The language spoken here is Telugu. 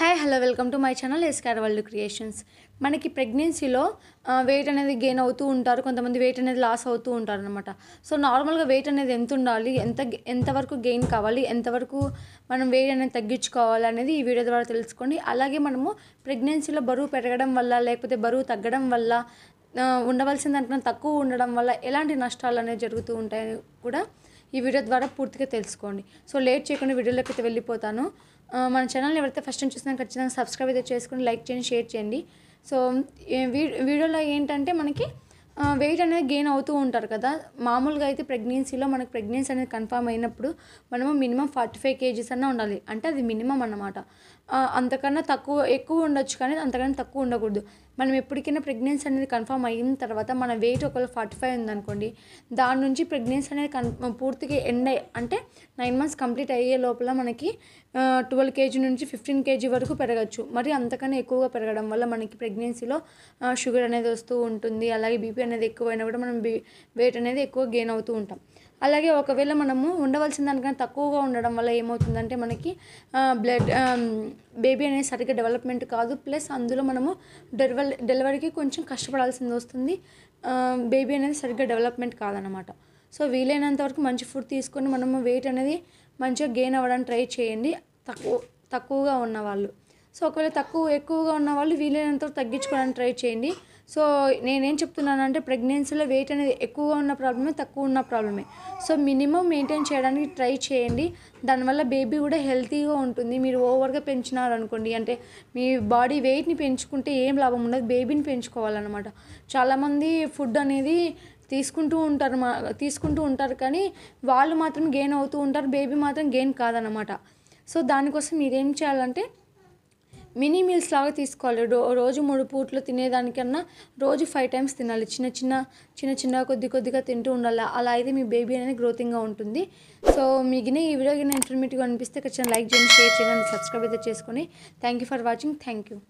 hi hello welcome to my channel ఎస్కార్ వరల్డ్ క్రియేషన్స్ మనకి ప్రెగ్నెన్సీలో వెయిట్ అనేది గెయిన్ అవుతూ ఉంటారు కొంతమంది వెయిట్ అనేది లాస్ అవుతూ ఉంటారు అనమాట సో నార్మల్గా వెయిట్ అనేది ఎంత ఉండాలి ఎంత ఎంతవరకు గెయిన్ కావాలి ఎంతవరకు మనం వెయిట్ అనేది తగ్గించుకోవాలి అనేది ఈ వీడియో ద్వారా తెలుసుకోండి అలాగే మనము ప్రెగ్నెన్సీలో బరువు పెరగడం వల్ల లేకపోతే బరువు తగ్గడం వల్ల ఉండవలసిన దానికన్నా తక్కువ ఉండడం వల్ల ఎలాంటి నష్టాలు అనేవి జరుగుతూ ఉంటాయని కూడా ఈ వీడియో ద్వారా పూర్తిగా తెలుసుకోండి సో లేట్ చేయకుండా వీడియోలోకి అయితే వెళ్ళిపోతాను మన ఛానల్ని ఎవరైతే ఫస్ట్ టైం చూసినా ఖచ్చితంగా సబ్స్క్రైబ్ అయితే చేసుకుని లైక్ చేయండి షేర్ చేయండి సో వీడియోలో ఏంటంటే మనకి వెయిట్ అనేది గెయిన్ అవుతూ ఉంటారు కదా మామూలుగా అయితే ప్రెగ్నెన్సీలో మనకు ప్రెగ్నెన్సీ అనేది కన్ఫర్మ్ అయినప్పుడు మనము మినిమం ఫార్టీ ఫైవ్ కేజీస్ అన్న ఉండాలి అంటే అది మినిమం అన్నమాట అంతకన్నా తక్కువ ఎక్కువ ఉండొచ్చు కానీ అంతకన్నా తక్కువ ఉండకూడదు మనం ఎప్పటికైనా ప్రెగ్నెన్సీ అనేది కన్ఫర్మ్ అయిన తర్వాత మన వెయిట్ ఒకవేళ ఫార్టీ ఫైవ్ ఉందనుకోండి దాని నుంచి ప్రెగ్నెన్సీ అనేది కన్ పూర్తిగా ఎండ్ అంటే నైన్ మంత్స్ కంప్లీట్ అయ్యే లోపల మనకి ట్వెల్వ్ కేజీ నుంచి ఫిఫ్టీన్ కేజీ వరకు పెరగచ్చు మరి అంతకన్నా ఎక్కువగా పెరగడం వల్ల మనకి ప్రెగ్నెన్సీలో షుగర్ అనేది వస్తూ ఉంటుంది అలాగే బీపీ అనేది ఎక్కువైనా కూడా మనం వెయిట్ అనేది ఎక్కువ గెయిన్ అవుతూ ఉంటాం అలాగే ఒకవేళ మనము ఉండవలసిన దానికన్నా తక్కువగా ఉండడం వల్ల ఏమవుతుందంటే మనకి బ్లడ్ బేబీ అనేది సరిగ్గా డెవలప్మెంట్ కాదు ప్లస్ అందులో మనము డెలివరీ డెలివరీకి కొంచెం కష్టపడాల్సింది వస్తుంది బేబీ అనేది సరిగ్గా డెవలప్మెంట్ కాదనమాట సో వీలైనంత వరకు మంచి ఫుడ్ తీసుకొని మనము వెయిట్ అనేది మంచిగా గెయిన్ అవ్వడానికి ట్రై చేయండి తక్కువ తక్కువగా ఉన్న వాళ్ళు సో ఒకవేళ తక్కువ ఎక్కువగా ఉన్న వాళ్ళు వీలైనంత తగ్గించుకోవడానికి ట్రై చేయండి సో నేనేం చెప్తున్నానంటే ప్రెగ్నెన్సీలో వెయిట్ అనేది ఎక్కువగా ఉన్న ప్రాబ్లమే తక్కువ ఉన్న ప్రాబ్లమే సో మినిమం మెయింటైన్ చేయడానికి ట్రై చేయండి దానివల్ల బేబీ కూడా హెల్తీగా ఉంటుంది మీరు ఓవర్గా పెంచినారనుకోండి అంటే మీ బాడీ వెయిట్ని పెంచుకుంటే ఏం లాభం ఉండదు బేబీని పెంచుకోవాలన్నమాట చాలామంది ఫుడ్ అనేది తీసుకుంటూ ఉంటారు మా తీసుకుంటూ ఉంటారు కానీ వాళ్ళు మాత్రం గెయిన్ అవుతూ ఉంటారు బేబీ మాత్రం గెయిన్ కాదనమాట సో దానికోసం మీరేం చేయాలంటే మినీ మీల్స్ లాగా తీసుకోవాలి రో రోజు మూడు పూట్లు తినేదానికన్నా రోజు ఫైవ్ టైమ్స్ తినాలి చిన్న చిన్న చిన్న చిన్న కొద్ది కొద్దిగా తింటూ ఉండాలి అలా అయితే మీ బేబీ అనేది గ్రోతింగ్గా ఉంటుంది సో మిగిలిన ఈ వీడియో కింద ఇన్ఫర్మేటివ్గా అనిపిస్తే ఖచ్చితంగా లైక్ చేయండి షేర్ చేయండి సబ్స్క్రైబ్ అయితే చేసుకొని thank you for watching thank you